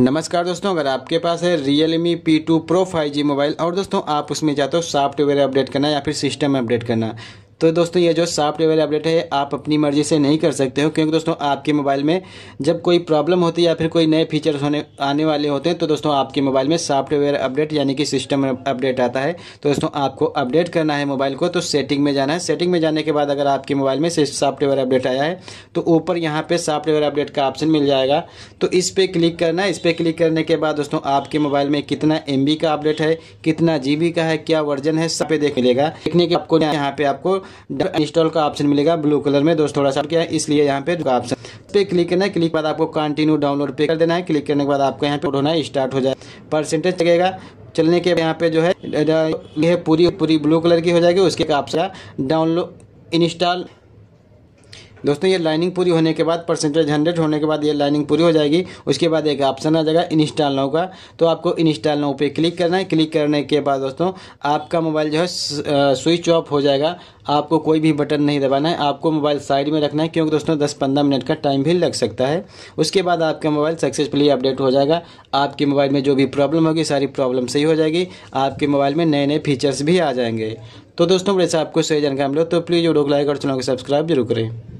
नमस्कार दोस्तों अगर आपके पास है Realme P two pro five G mobile और दोस्तों आप उसमें चाहते हो सॉफ्टवेयर अपडेट करना या फिर सिस्टम अपडेट करना तो दोस्तों ये जो सॉफ्टवेयर अपडेट है आप अपनी मर्जी से नहीं कर सकते हो क्योंकि दोस्तों आपके मोबाइल में जब कोई प्रॉब्लम होती है या फिर कोई नए फीचर्स होने आने वाले होते हैं तो दोस्तों आपके मोबाइल में सॉफ्टवेयर अपडेट यानी कि सिस्टम अपडेट आता है तो दोस्तों आपको अपडेट करना है मोबाइल को तो सेटिंग में जाना है सेटिंग में जाने के बाद अगर आपके मोबाइल में सॉफ्टवेयर अपडेट आया है तो ऊपर यहाँ पर सॉफ्टवेयर अपडेट का ऑप्शन मिल जाएगा तो इस पर क्लिक करना है इस पर क्लिक करने के बाद दोस्तों आपके मोबाइल में कितना एम का अपडेट है कितना जी का है क्या वर्जन है सब पे देख लेगा देखने के आपको यहाँ पर आपको इंस्टॉल का ऑप्शन मिलेगा ब्लू कलर में दोस्त थोड़ा सा इसलिए यहाँ पे ऑप्शन पे क्लिक करना है क्लिक बाद आपको कंटिन्यू डाउनलोड पे कर देना है क्लिक करने के बाद आपको यहाँ पे होना है स्टार्ट हो जाए परसेंटेज लगेगा चलने के यहाँ पे जो है यह पूरी पूरी ब्लू कलर की हो जाएगी उसके आपसे डाउनलोड इंस्टॉल दोस्तों ये लाइनिंग पूरी होने के बाद परसेंटेज हंड्रेड होने के बाद ये लाइनिंग पूरी हो जाएगी उसके बाद एक ऑप्शन आ जाएगा इंस्टॉल नाउ का तो आपको इंस्टॉल नाउ पे क्लिक करना है क्लिक करने के बाद दोस्तों आपका मोबाइल जो है स्विच ऑफ हो जाएगा आपको कोई भी बटन नहीं दबाना है आपको मोबाइल साइड में रखना है क्योंकि दोस्तों दस पंद्रह मिनट का टाइम भी लग सकता है उसके बाद आपका मोबाइल सक्सेसफुली अपडेट हो जाएगा आपके मोबाइल में जो भी प्रॉब्लम होगी सारी प्रॉब्लम सही हो जाएगी आपके मोबाइल में नए नए फीचर्स भी आ जाएंगे तो दोस्तों वैसे आपको सही जानकारी मिले तो प्लीज़ वीडियो को लाइक और चैनल को सब्सक्राइब जरूर करें